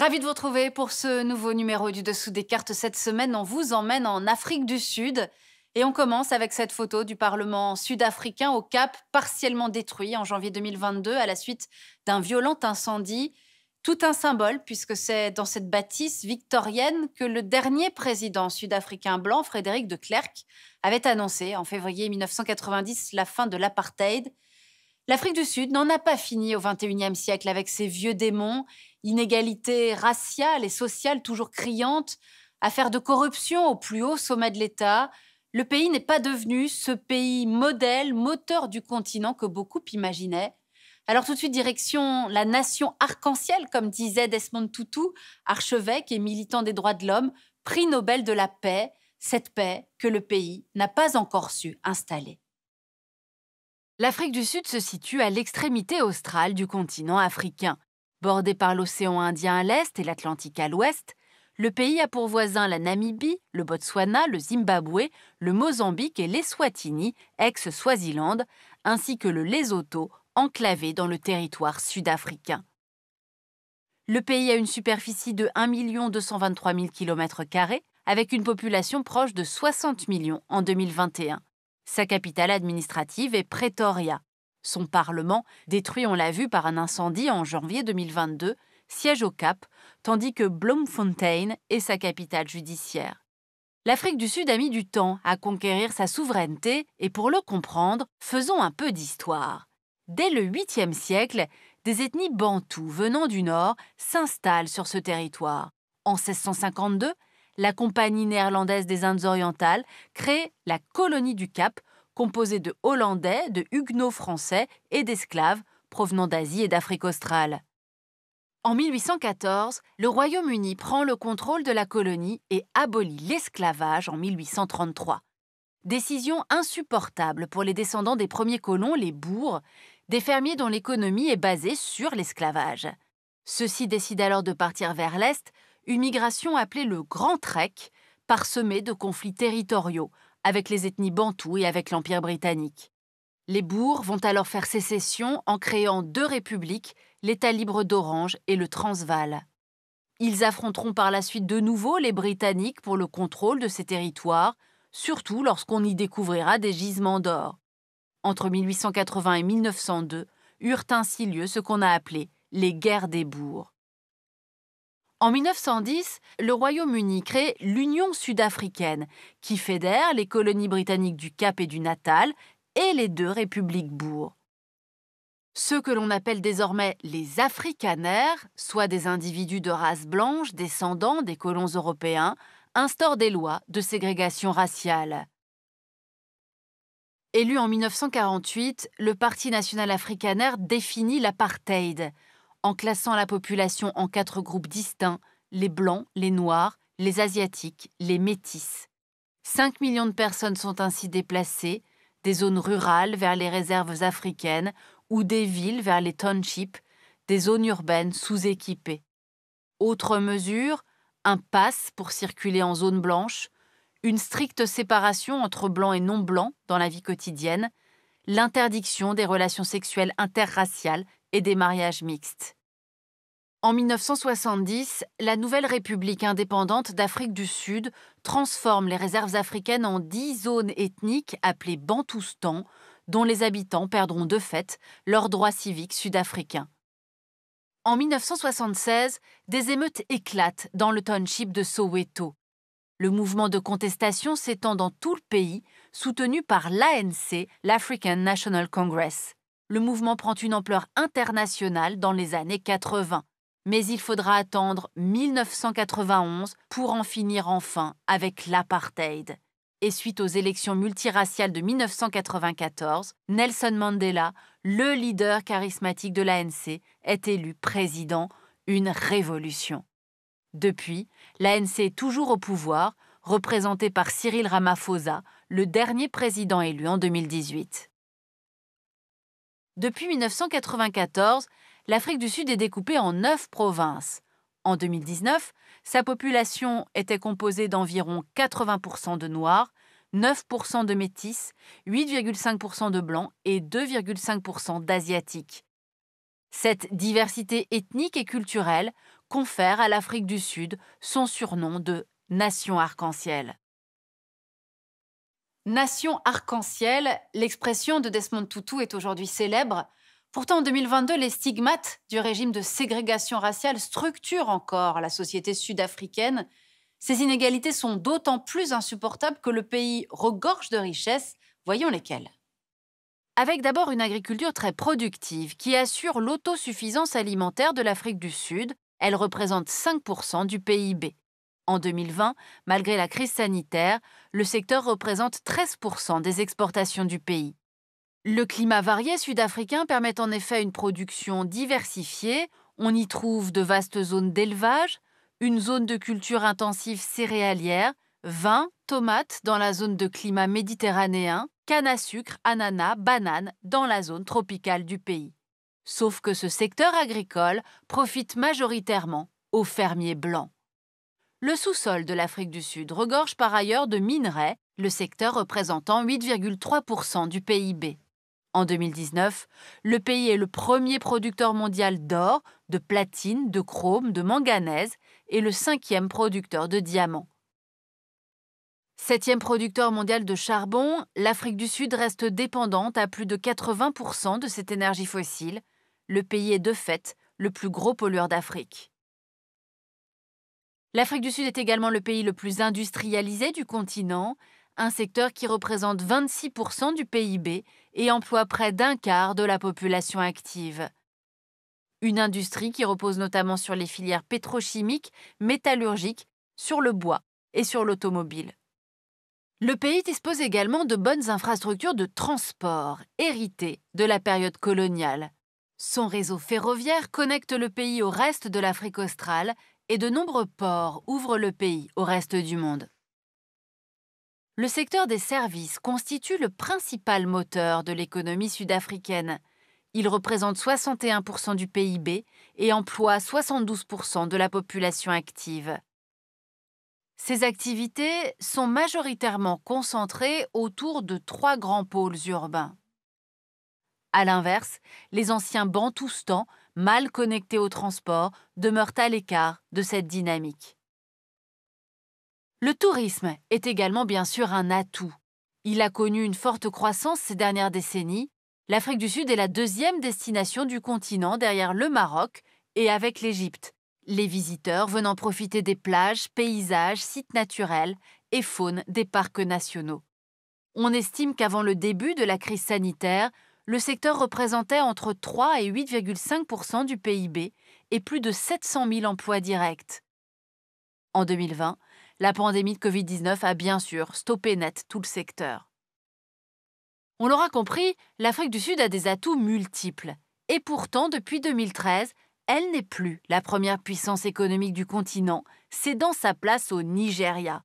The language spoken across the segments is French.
Ravi de vous retrouver pour ce nouveau numéro du Dessous des cartes. Cette semaine, on vous emmène en Afrique du Sud. Et on commence avec cette photo du Parlement sud-africain au Cap, partiellement détruit en janvier 2022 à la suite d'un violent incendie. Tout un symbole, puisque c'est dans cette bâtisse victorienne que le dernier président sud-africain blanc, Frédéric de Klerk, avait annoncé en février 1990 la fin de l'apartheid. L'Afrique du Sud n'en a pas fini au XXIe siècle avec ses vieux démons, inégalités raciales et sociales toujours criantes, affaires de corruption au plus haut sommet de l'État. Le pays n'est pas devenu ce pays modèle, moteur du continent que beaucoup imaginaient. Alors tout de suite, direction la nation arc-en-ciel, comme disait Desmond Tutu, archevêque et militant des droits de l'homme, prix Nobel de la paix, cette paix que le pays n'a pas encore su installer. L'Afrique du Sud se situe à l'extrémité australe du continent africain. Bordé par l'océan Indien à l'est et l'Atlantique à l'ouest, le pays a pour voisins la Namibie, le Botswana, le Zimbabwe, le Mozambique et l'Eswatini, ex-Swaziland, ainsi que le Lesotho, enclavé dans le territoire sud-africain. Le pays a une superficie de 1 223 000 km, avec une population proche de 60 millions en 2021. Sa capitale administrative est Pretoria. Son Parlement, détruit on l'a vu par un incendie en janvier 2022, siège au Cap, tandis que Bloemfontein est sa capitale judiciaire. L'Afrique du Sud a mis du temps à conquérir sa souveraineté et pour le comprendre, faisons un peu d'histoire. Dès le 8e siècle, des ethnies bantoues venant du nord s'installent sur ce territoire. En 1652, la Compagnie néerlandaise des Indes orientales crée la colonie du Cap composé de Hollandais, de Huguenots français et d'esclaves provenant d'Asie et d'Afrique australe. En 1814, le Royaume-Uni prend le contrôle de la colonie et abolit l'esclavage en 1833. Décision insupportable pour les descendants des premiers colons, les bourgs, des fermiers dont l'économie est basée sur l'esclavage. Ceux-ci décident alors de partir vers l'Est, une migration appelée le Grand Trek, parsemée de conflits territoriaux, avec les ethnies bantoues et avec l'Empire britannique. Les bourgs vont alors faire sécession en créant deux républiques, l'État libre d'Orange et le Transvaal. Ils affronteront par la suite de nouveau les Britanniques pour le contrôle de ces territoires, surtout lorsqu'on y découvrira des gisements d'or. Entre 1880 et 1902 eurent ainsi lieu ce qu'on a appelé les guerres des bourgs. En 1910, le Royaume-Uni crée l'Union sud-africaine, qui fédère les colonies britanniques du Cap et du Natal et les deux républiques bourgs. Ceux que l'on appelle désormais les Afrikaners, soit des individus de race blanche descendants des colons européens, instaurent des lois de ségrégation raciale. Élu en 1948, le Parti national africanaire définit l'apartheid, en classant la population en quatre groupes distincts, les Blancs, les Noirs, les Asiatiques, les Métis. 5 millions de personnes sont ainsi déplacées, des zones rurales vers les réserves africaines ou des villes vers les townships, des zones urbaines sous-équipées. Autre mesure, un pass pour circuler en zone blanche, une stricte séparation entre blancs et non-blancs dans la vie quotidienne, l'interdiction des relations sexuelles interraciales et des mariages mixtes. En 1970, la nouvelle République indépendante d'Afrique du Sud transforme les réserves africaines en dix zones ethniques appelées Bantoustan, dont les habitants perdront de fait leurs droits civiques sud-africains. En 1976, des émeutes éclatent dans le township de Soweto. Le mouvement de contestation s'étend dans tout le pays, soutenu par l'ANC, l'African National Congress le mouvement prend une ampleur internationale dans les années 80. Mais il faudra attendre 1991 pour en finir enfin avec l'apartheid. Et suite aux élections multiraciales de 1994, Nelson Mandela, le leader charismatique de l'ANC, est élu président, une révolution. Depuis, l'ANC est toujours au pouvoir, représenté par Cyril Ramaphosa, le dernier président élu en 2018. Depuis 1994, l'Afrique du Sud est découpée en neuf provinces. En 2019, sa population était composée d'environ 80% de Noirs, 9% de Métis, 8,5% de Blancs et 2,5% d'Asiatiques. Cette diversité ethnique et culturelle confère à l'Afrique du Sud son surnom de nation arc-en-ciel. Nation arc-en-ciel, l'expression de Desmond Tutu est aujourd'hui célèbre. Pourtant, en 2022, les stigmates du régime de ségrégation raciale structurent encore la société sud-africaine. Ces inégalités sont d'autant plus insupportables que le pays regorge de richesses. Voyons lesquelles. Avec d'abord une agriculture très productive qui assure l'autosuffisance alimentaire de l'Afrique du Sud. Elle représente 5% du PIB. En 2020, malgré la crise sanitaire, le secteur représente 13% des exportations du pays. Le climat varié sud-africain permet en effet une production diversifiée. On y trouve de vastes zones d'élevage, une zone de culture intensive céréalière, vin, tomates dans la zone de climat méditerranéen, canne à sucre, ananas, bananes dans la zone tropicale du pays. Sauf que ce secteur agricole profite majoritairement aux fermiers blancs. Le sous-sol de l'Afrique du Sud regorge par ailleurs de minerais, le secteur représentant 8,3% du PIB. En 2019, le pays est le premier producteur mondial d'or, de platine, de chrome, de manganèse et le cinquième producteur de diamants. Septième producteur mondial de charbon, l'Afrique du Sud reste dépendante à plus de 80% de cette énergie fossile. Le pays est de fait le plus gros pollueur d'Afrique. L'Afrique du Sud est également le pays le plus industrialisé du continent, un secteur qui représente 26% du PIB et emploie près d'un quart de la population active. Une industrie qui repose notamment sur les filières pétrochimiques, métallurgiques, sur le bois et sur l'automobile. Le pays dispose également de bonnes infrastructures de transport, héritées de la période coloniale. Son réseau ferroviaire connecte le pays au reste de l'Afrique australe et de nombreux ports ouvrent le pays au reste du monde. Le secteur des services constitue le principal moteur de l'économie sud-africaine. Il représente 61% du PIB et emploie 72% de la population active. Ces activités sont majoritairement concentrées autour de trois grands pôles urbains. À l'inverse, les anciens bantoustans mal connectés au transport, demeurent à l'écart de cette dynamique. Le tourisme est également bien sûr un atout. Il a connu une forte croissance ces dernières décennies. L'Afrique du Sud est la deuxième destination du continent derrière le Maroc et avec l'Égypte, les visiteurs venant profiter des plages, paysages, sites naturels et faunes des parcs nationaux. On estime qu'avant le début de la crise sanitaire, le secteur représentait entre 3 et 8,5 du PIB et plus de 700 000 emplois directs. En 2020, la pandémie de Covid-19 a bien sûr stoppé net tout le secteur. On l'aura compris, l'Afrique du Sud a des atouts multiples. Et pourtant, depuis 2013, elle n'est plus la première puissance économique du continent, cédant sa place au Nigeria.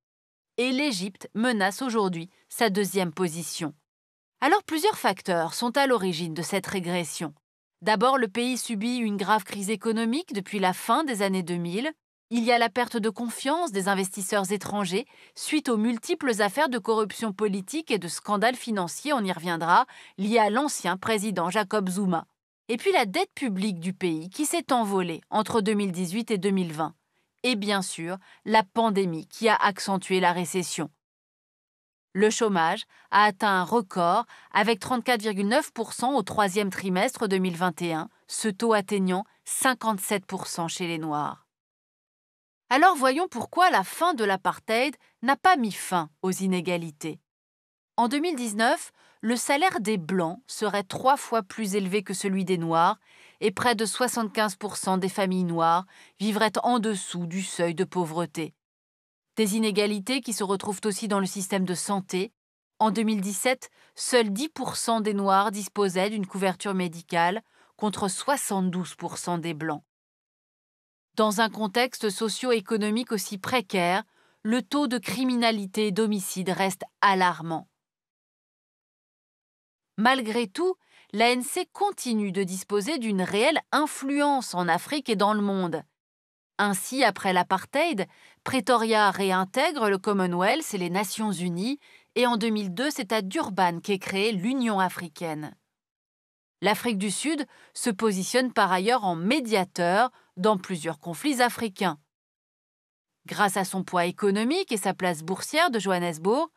Et l'Égypte menace aujourd'hui sa deuxième position. Alors plusieurs facteurs sont à l'origine de cette régression. D'abord, le pays subit une grave crise économique depuis la fin des années 2000. Il y a la perte de confiance des investisseurs étrangers suite aux multiples affaires de corruption politique et de scandales financiers, on y reviendra, liés à l'ancien président Jacob Zuma. Et puis la dette publique du pays qui s'est envolée entre 2018 et 2020. Et bien sûr, la pandémie qui a accentué la récession. Le chômage a atteint un record avec 34,9% au troisième trimestre 2021, ce taux atteignant 57% chez les Noirs. Alors voyons pourquoi la fin de l'apartheid n'a pas mis fin aux inégalités. En 2019, le salaire des Blancs serait trois fois plus élevé que celui des Noirs et près de 75% des familles noires vivraient en dessous du seuil de pauvreté. Des inégalités qui se retrouvent aussi dans le système de santé. En 2017, seuls 10% des Noirs disposaient d'une couverture médicale contre 72% des Blancs. Dans un contexte socio-économique aussi précaire, le taux de criminalité et d'homicide reste alarmant. Malgré tout, l'ANC continue de disposer d'une réelle influence en Afrique et dans le monde. Ainsi, après l'apartheid, Pretoria réintègre le Commonwealth et les Nations Unies, et en 2002, c'est à Durban qu'est créée l'Union africaine. L'Afrique du Sud se positionne par ailleurs en médiateur dans plusieurs conflits africains. Grâce à son poids économique et sa place boursière de Johannesburg,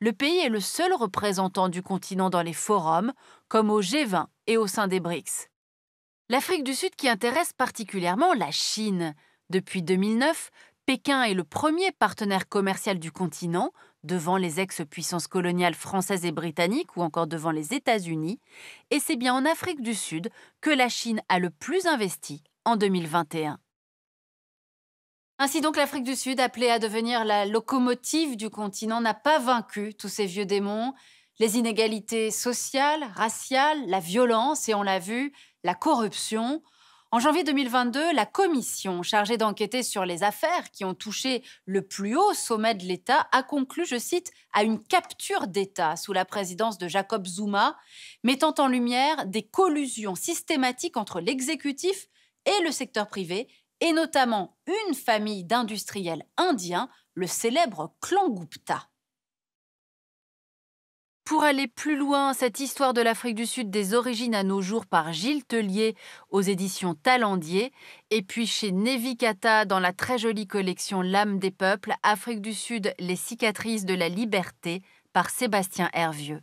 le pays est le seul représentant du continent dans les forums, comme au G20 et au sein des BRICS. L'Afrique du Sud qui intéresse particulièrement la Chine, depuis 2009, Pékin est le premier partenaire commercial du continent, devant les ex-puissances coloniales françaises et britanniques ou encore devant les États-Unis, et c'est bien en Afrique du Sud que la Chine a le plus investi en 2021. Ainsi donc, l'Afrique du Sud, appelée à devenir la locomotive du continent, n'a pas vaincu tous ces vieux démons, les inégalités sociales, raciales, la violence et on l'a vu, la corruption. En janvier 2022, la commission chargée d'enquêter sur les affaires qui ont touché le plus haut sommet de l'État a conclu, je cite, à une capture d'État sous la présidence de Jacob Zuma, mettant en lumière des collusions systématiques entre l'exécutif et le secteur privé, et notamment une famille d'industriels indiens, le célèbre clan Gupta. Pour aller plus loin, cette histoire de l'Afrique du Sud des origines à nos jours par Gilles Tellier aux éditions Talandier, et puis chez Nevikata dans la très jolie collection L'âme des peuples, Afrique du Sud, les cicatrices de la liberté par Sébastien Hervieux.